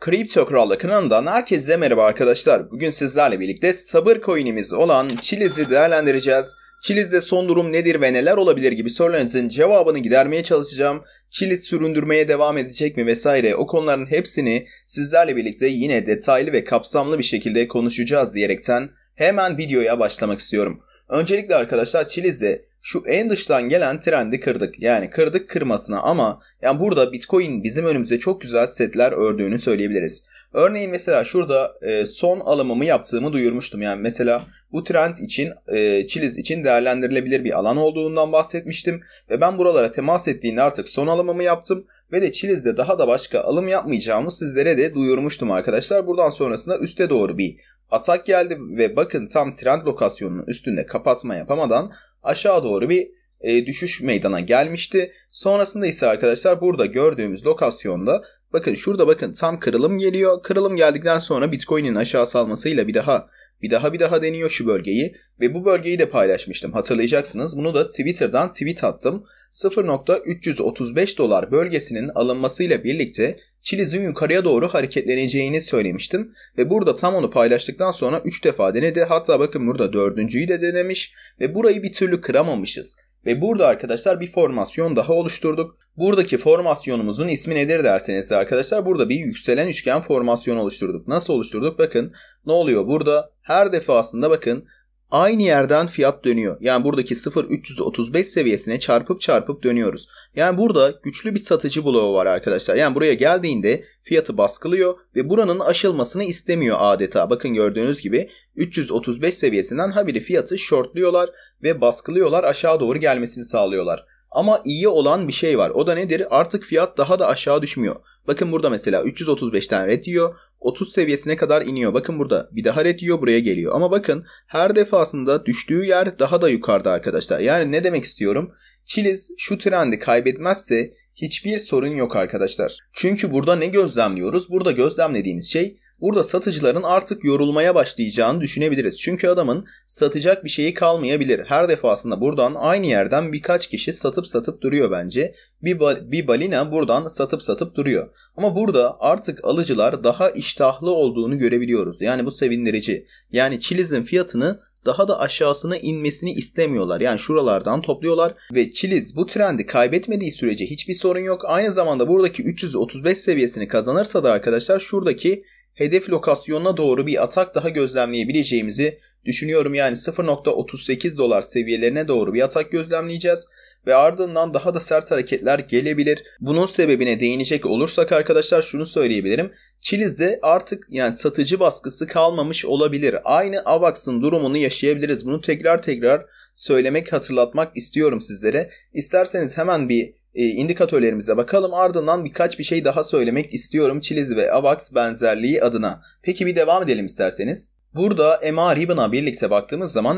Kripto Kral'da kanalından herkese merhaba arkadaşlar. Bugün sizlerle birlikte sabır coin'imiz olan Chiliz'i değerlendireceğiz. Chiliz'de son durum nedir ve neler olabilir gibi sorularınızın cevabını gidermeye çalışacağım. Chiliz süründürmeye devam edecek mi vesaire o konuların hepsini sizlerle birlikte yine detaylı ve kapsamlı bir şekilde konuşacağız diyerekten hemen videoya başlamak istiyorum. Öncelikle arkadaşlar Chiliz'de şu en dıştan gelen trendi kırdık. Yani kırdık kırmasına ama yani burada Bitcoin bizim önümüze çok güzel setler ördüğünü söyleyebiliriz. Örneğin mesela şurada e, son alımımı yaptığımı duyurmuştum. Yani mesela bu trend için e, Chiliz için değerlendirilebilir bir alan olduğundan bahsetmiştim. Ve ben buralara temas ettiğinde artık son alımımı yaptım. Ve de Çiliz'de daha da başka alım yapmayacağımı sizlere de duyurmuştum arkadaşlar. Buradan sonrasında üste doğru bir atak geldi ve bakın tam trend lokasyonunun üstünde kapatma yapamadan aşağı doğru bir e, düşüş meydana gelmişti. Sonrasında ise arkadaşlar burada gördüğümüz lokasyonda bakın şurada bakın tam kırılım geliyor. Kırılım geldikten sonra Bitcoin'in aşağı salmasıyla bir daha bir daha bir daha deniyor şu bölgeyi ve bu bölgeyi de paylaşmıştım hatırlayacaksınız. Bunu da Twitter'dan tweet attım. 0.335 dolar bölgesinin alınmasıyla birlikte Çiliz'in yukarıya doğru hareketleneceğini söylemiştim ve burada tam onu paylaştıktan sonra 3 defa denedi. Hatta bakın burada dördüncüyü de denemiş ve burayı bir türlü kıramamışız. Ve burada arkadaşlar bir formasyon daha oluşturduk. Buradaki formasyonumuzun ismi nedir derseniz de arkadaşlar burada bir yükselen üçgen formasyonu oluşturduk. Nasıl oluşturduk? Bakın ne oluyor burada? Her defasında bakın aynı yerden fiyat dönüyor. Yani buradaki 0.335 seviyesine çarpıp çarpıp dönüyoruz. Yani burada güçlü bir satıcı bloğu var arkadaşlar. Yani buraya geldiğinde fiyatı baskılıyor ve buranın aşılmasını istemiyor adeta. Bakın gördüğünüz gibi 335 seviyesinden haberi fiyatı shortluyorlar ve baskılıyorlar aşağı doğru gelmesini sağlıyorlar. Ama iyi olan bir şey var. O da nedir? Artık fiyat daha da aşağı düşmüyor. Bakın burada mesela 335'ten red yiyor. 30 seviyesine kadar iniyor. Bakın burada bir daha red yiyor buraya geliyor. Ama bakın her defasında düştüğü yer daha da yukarıda arkadaşlar. Yani ne demek istiyorum? Chiliz şu trendi kaybetmezse hiçbir sorun yok arkadaşlar. Çünkü burada ne gözlemliyoruz? Burada gözlemlediğimiz şey Burada satıcıların artık yorulmaya başlayacağını düşünebiliriz. Çünkü adamın satacak bir şeyi kalmayabilir. Her defasında buradan aynı yerden birkaç kişi satıp satıp duruyor bence. Bir, ba- bir balina buradan satıp satıp duruyor. Ama burada artık alıcılar daha iştahlı olduğunu görebiliyoruz. Yani bu sevindirici. Yani çilizin fiyatını daha da aşağısına inmesini istemiyorlar. Yani şuralardan topluyorlar ve çiliz bu trendi kaybetmediği sürece hiçbir sorun yok. Aynı zamanda buradaki 335 seviyesini kazanırsa da arkadaşlar şuradaki hedef lokasyonuna doğru bir atak daha gözlemleyebileceğimizi düşünüyorum. Yani 0.38 dolar seviyelerine doğru bir atak gözlemleyeceğiz ve ardından daha da sert hareketler gelebilir. Bunun sebebine değinecek olursak arkadaşlar şunu söyleyebilirim. Çiliz'de artık yani satıcı baskısı kalmamış olabilir. Aynı AVAX'ın durumunu yaşayabiliriz. Bunu tekrar tekrar söylemek, hatırlatmak istiyorum sizlere. İsterseniz hemen bir e, indikatörlerimize bakalım ardından birkaç bir şey daha söylemek istiyorum Chiliz ve AVAX benzerliği adına. Peki bir devam edelim isterseniz. Burada MA Ribbon'a birlikte baktığımız zaman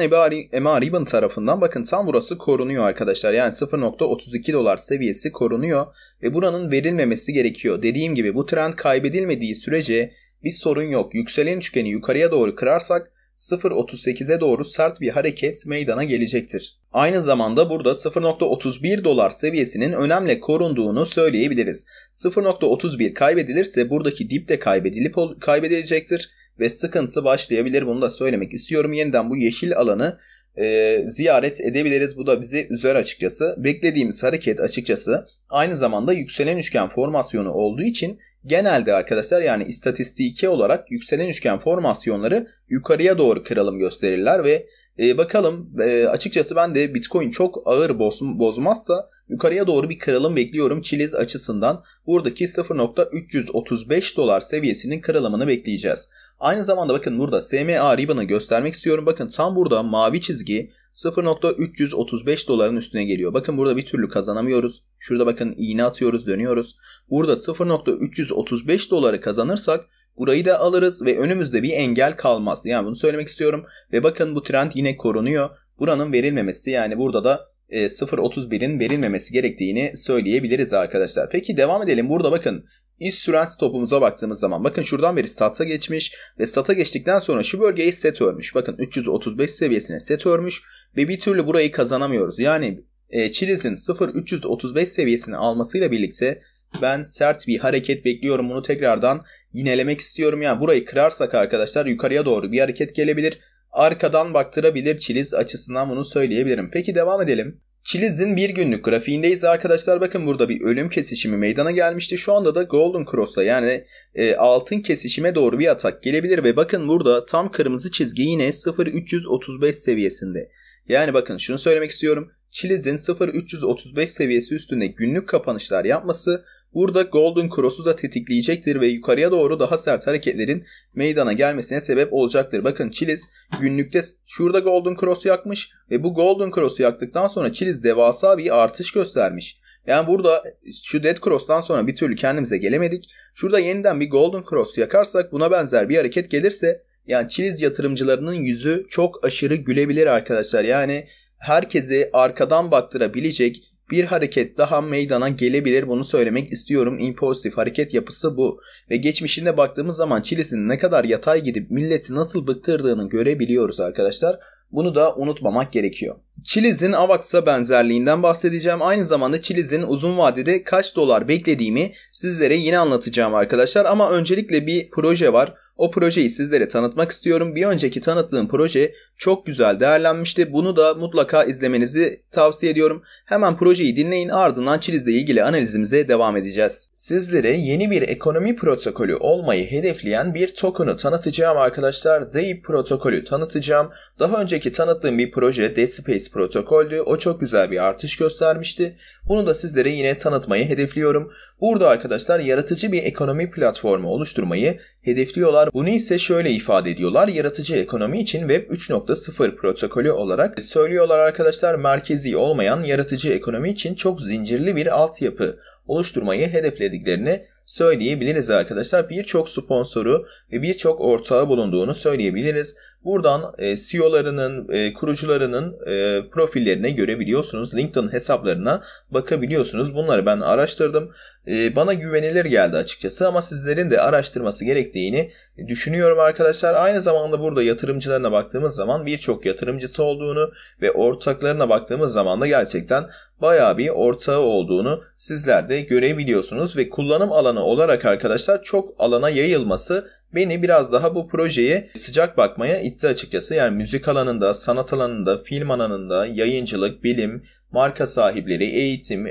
MA Ribbon tarafından bakın tam burası korunuyor arkadaşlar. Yani 0.32 dolar seviyesi korunuyor ve buranın verilmemesi gerekiyor. Dediğim gibi bu trend kaybedilmediği sürece bir sorun yok. Yükselen üçgeni yukarıya doğru kırarsak 0.38'e doğru sert bir hareket meydana gelecektir. Aynı zamanda burada 0.31 dolar seviyesinin önemli korunduğunu söyleyebiliriz. 0.31 kaybedilirse buradaki dip de kaybedilip kaybedilecektir ve sıkıntı başlayabilir. Bunu da söylemek istiyorum. Yeniden bu yeşil alanı e, ziyaret edebiliriz. Bu da bizi üzer açıkçası. Beklediğimiz hareket açıkçası aynı zamanda yükselen üçgen formasyonu olduğu için genelde arkadaşlar yani istatistiki olarak yükselen üçgen formasyonları yukarıya doğru kıralım gösterirler ve e, bakalım e, açıkçası ben de Bitcoin çok ağır boz, bozmazsa yukarıya doğru bir kıralım bekliyorum Chiliz açısından. Buradaki 0.335 dolar seviyesinin kırılımını bekleyeceğiz. Aynı zamanda bakın burada SMA ribanı göstermek istiyorum. Bakın tam burada mavi çizgi 0.335 doların üstüne geliyor. Bakın burada bir türlü kazanamıyoruz. Şurada bakın iğne atıyoruz dönüyoruz. Burada 0.335 doları kazanırsak Burayı da alırız ve önümüzde bir engel kalmaz. Yani bunu söylemek istiyorum. Ve bakın bu trend yine korunuyor. Buranın verilmemesi yani burada da 0.31'in e, verilmemesi gerektiğini söyleyebiliriz arkadaşlar. Peki devam edelim. Burada bakın iş süren stopumuza baktığımız zaman bakın şuradan beri SAT'a geçmiş ve SAT'a geçtikten sonra şu bölgeyi set örmüş. Bakın 335 seviyesine set örmüş ve bir türlü burayı kazanamıyoruz. Yani e, Chiliz'in 0.335 seviyesini almasıyla birlikte ben sert bir hareket bekliyorum. Bunu tekrardan yinelemek istiyorum ya. Burayı kırarsak arkadaşlar yukarıya doğru bir hareket gelebilir. Arkadan baktırabilir Çiliz açısından bunu söyleyebilirim. Peki devam edelim. Çiliz'in bir günlük grafiğindeyiz arkadaşlar. Bakın burada bir ölüm kesişimi meydana gelmişti. Şu anda da Golden Cross'a yani e, altın kesişime doğru bir atak gelebilir. Ve bakın burada tam kırmızı çizgi yine 0335 seviyesinde. Yani bakın şunu söylemek istiyorum. Çiliz'in 0335 seviyesi üstünde günlük kapanışlar yapması Burada Golden Cross'u da tetikleyecektir ve yukarıya doğru daha sert hareketlerin meydana gelmesine sebep olacaktır. Bakın Chiliz günlükte şurada Golden Cross'u yakmış ve bu Golden Cross'u yaktıktan sonra Chiliz devasa bir artış göstermiş. Yani burada şu Dead Cross'tan sonra bir türlü kendimize gelemedik. Şurada yeniden bir Golden Cross yakarsak buna benzer bir hareket gelirse yani Chiliz yatırımcılarının yüzü çok aşırı gülebilir arkadaşlar. Yani herkesi arkadan baktırabilecek bir hareket daha meydana gelebilir bunu söylemek istiyorum. İmpulsif hareket yapısı bu. Ve geçmişinde baktığımız zaman Chilis'in ne kadar yatay gidip milleti nasıl bıktırdığını görebiliyoruz arkadaşlar. Bunu da unutmamak gerekiyor. Chiliz'in AVAX'a benzerliğinden bahsedeceğim. Aynı zamanda Chiliz'in uzun vadede kaç dolar beklediğimi sizlere yine anlatacağım arkadaşlar. Ama öncelikle bir proje var. O projeyi sizlere tanıtmak istiyorum. Bir önceki tanıttığım proje çok güzel değerlenmişti. Bunu da mutlaka izlemenizi tavsiye ediyorum. Hemen projeyi dinleyin ardından Çiliz'le ilgili analizimize devam edeceğiz. Sizlere yeni bir ekonomi protokolü olmayı hedefleyen bir token'ı tanıtacağım arkadaşlar. DAI protokolü tanıtacağım. Daha önceki tanıttığım bir proje Despace protokoldü. O çok güzel bir artış göstermişti. Bunu da sizlere yine tanıtmayı hedefliyorum. Burada arkadaşlar yaratıcı bir ekonomi platformu oluşturmayı hedefliyorlar. Bunu ise şöyle ifade ediyorlar. Yaratıcı ekonomi için Web 3.0 protokolü olarak söylüyorlar arkadaşlar merkezi olmayan yaratıcı ekonomi için çok zincirli bir altyapı oluşturmayı hedeflediklerini söyleyebiliriz arkadaşlar. Birçok sponsoru ve birçok ortağı bulunduğunu söyleyebiliriz. Buradan e, CEO'larının, e, kurucularının e, profillerine görebiliyorsunuz. LinkedIn hesaplarına bakabiliyorsunuz. Bunları ben araştırdım. E, bana güvenilir geldi açıkçası ama sizlerin de araştırması gerektiğini düşünüyorum arkadaşlar. Aynı zamanda burada yatırımcılarına baktığımız zaman birçok yatırımcısı olduğunu ve ortaklarına baktığımız zaman da gerçekten bayağı bir ortağı olduğunu sizler de görebiliyorsunuz ve kullanım alanı olarak arkadaşlar çok alana yayılması beni biraz daha bu projeye sıcak bakmaya itti açıkçası. Yani müzik alanında, sanat alanında, film alanında, yayıncılık, bilim, marka sahipleri, eğitim,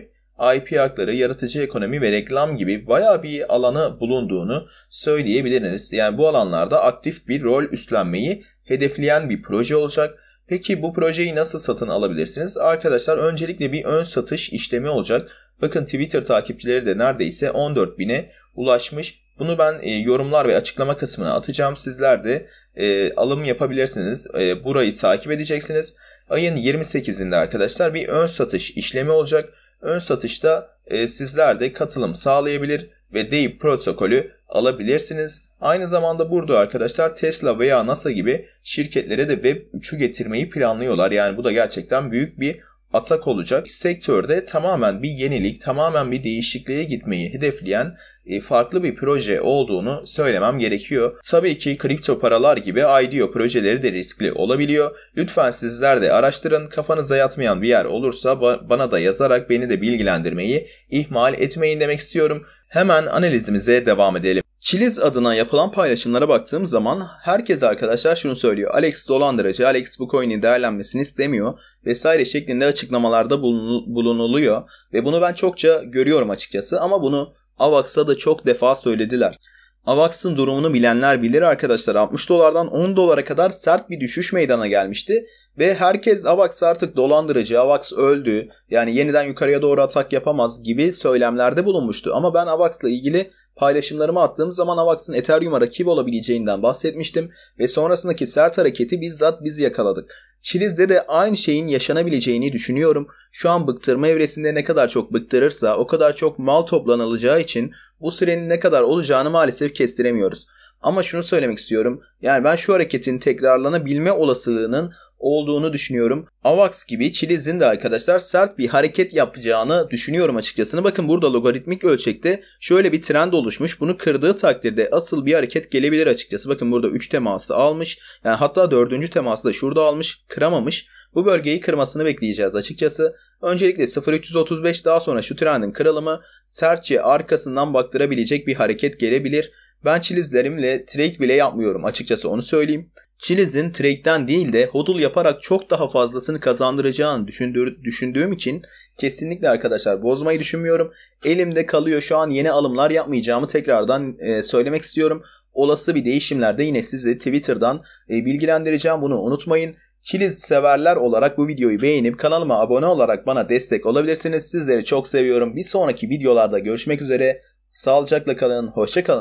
IP hakları, yaratıcı ekonomi ve reklam gibi bayağı bir alanı bulunduğunu söyleyebiliriz. Yani bu alanlarda aktif bir rol üstlenmeyi hedefleyen bir proje olacak. Peki bu projeyi nasıl satın alabilirsiniz? Arkadaşlar öncelikle bir ön satış işlemi olacak. Bakın Twitter takipçileri de neredeyse 14 bine ulaşmış bunu ben e, yorumlar ve açıklama kısmına atacağım. Sizler de e, alım yapabilirsiniz. E, burayı takip edeceksiniz. Ayın 28'inde arkadaşlar bir ön satış işlemi olacak. Ön satışta e, sizler de katılım sağlayabilir ve DAY e protokolü alabilirsiniz. Aynı zamanda burada arkadaşlar Tesla veya NASA gibi şirketlere de Web 3'ü getirmeyi planlıyorlar. Yani bu da gerçekten büyük bir atak olacak. Sektörde tamamen bir yenilik, tamamen bir değişikliğe gitmeyi hedefleyen e, farklı bir proje olduğunu söylemem gerekiyor. Tabii ki kripto paralar gibi IDO projeleri de riskli olabiliyor. Lütfen sizler de araştırın. Kafanıza yatmayan bir yer olursa bana da yazarak beni de bilgilendirmeyi ihmal etmeyin demek istiyorum. Hemen analizimize devam edelim. Chiliz adına yapılan paylaşımlara baktığım zaman herkes arkadaşlar şunu söylüyor. Alex dolandırıcı, Alex bu coin'in değerlenmesini istemiyor vesaire şeklinde açıklamalarda bulunuluyor ve bunu ben çokça görüyorum açıkçası ama bunu Avax'a da çok defa söylediler. Avax'ın durumunu bilenler bilir arkadaşlar 60 dolardan 10 dolara kadar sert bir düşüş meydana gelmişti. Ve herkes Avax artık dolandırıcı, Avax öldü, yani yeniden yukarıya doğru atak yapamaz gibi söylemlerde bulunmuştu. Ama ben Avax'la ilgili paylaşımlarımı attığım zaman Avax'ın Ethereum'a rakip olabileceğinden bahsetmiştim ve sonrasındaki sert hareketi bizzat biz yakaladık. Çiliz'de de aynı şeyin yaşanabileceğini düşünüyorum. Şu an bıktırma evresinde ne kadar çok bıktırırsa o kadar çok mal toplanılacağı için bu sürenin ne kadar olacağını maalesef kestiremiyoruz. Ama şunu söylemek istiyorum. Yani ben şu hareketin tekrarlanabilme olasılığının olduğunu düşünüyorum. AVAX gibi Chiliz'in de arkadaşlar sert bir hareket yapacağını düşünüyorum açıkçası. Bakın burada logaritmik ölçekte şöyle bir trend oluşmuş. Bunu kırdığı takdirde asıl bir hareket gelebilir açıkçası. Bakın burada 3 teması almış. Yani hatta 4. teması da şurada almış. Kıramamış. Bu bölgeyi kırmasını bekleyeceğiz açıkçası. Öncelikle 0335 daha sonra şu trendin kırılımı sertçe arkasından baktırabilecek bir hareket gelebilir. Ben çilizlerimle trade bile yapmıyorum açıkçası onu söyleyeyim. Chilies'in trade'den değil de hodl yaparak çok daha fazlasını kazandıracağını düşündür, düşündüğüm için kesinlikle arkadaşlar bozmayı düşünmüyorum. Elimde kalıyor şu an yeni alımlar yapmayacağımı tekrardan e, söylemek istiyorum. Olası bir değişimlerde yine sizi Twitter'dan e, bilgilendireceğim bunu unutmayın. Çiliz severler olarak bu videoyu beğenip kanalıma abone olarak bana destek olabilirsiniz. Sizleri çok seviyorum. Bir sonraki videolarda görüşmek üzere. Sağlıcakla kalın. Hoşça kalın.